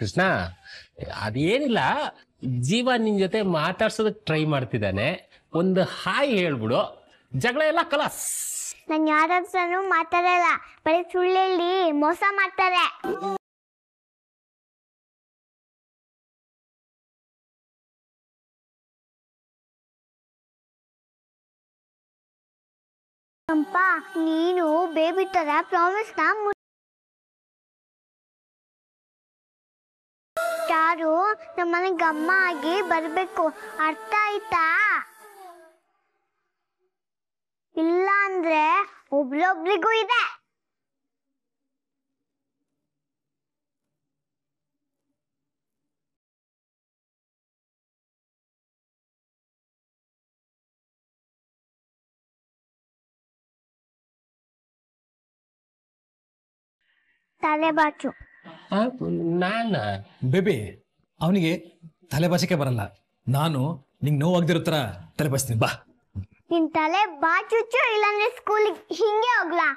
ಕೃಷ್ಣ ಅದೇನಿಲ್ಲ ಜೀವ ನಿನ್ ಜೊತೆ ಮಾತಾಡ್ಸೋದಕ್ ಟ್ರೈ ಮಾಡ್ತಿದ್ದಾನೆ ಒಂದು ಹಾಯ್ ಹೇಳ್ಬಿಡು ಜಗಳ ಎಲ್ಲ ಕಲಾಸ್ ನಾನು ಯಾರು ಮಾತಾಡಲ್ಲ ಬರೀ ಸುಳ್ಳೆಲ್ಲಿ ಮೋಸ ಮಾಡ್ತಾರೆ ನೀನು ಬೇಬಿ ತರ ಪ್ರಾಮಿಸ್ ನಾ ಯಾರು ನಮ್ಮನೆ ಗಮ್ಮ ಆಗಿ ಬರಬೇಕು ಅರ್ಥ ಆಯ್ತಾ ಇಲ್ಲ ಅಂದ್ರೆ ಒಬ್ರೊಬ್ರಿಗೂ ಇದೆ ತಲೆ ಬಾಚು ನಾನ ಬೇಬಿ ಅವನಿಗೆ ತಲೆ ಬರಲ್ಲ ನಾನು ನಿಂಗೆ ನೋವಾಗದಿರೋ ಥರ ತಲೆ ಬಸ್ತೀನಿ ಬಾ ನಿನ್ ತಲೆ ಬಾ ಚುಚ್ಚು ಇಲ್ಲಾಂದ್ರೆ ಸ್ಕೂಲಿಗೆ ಹಿಂಗೆ ಹೋಗ್ಲಾ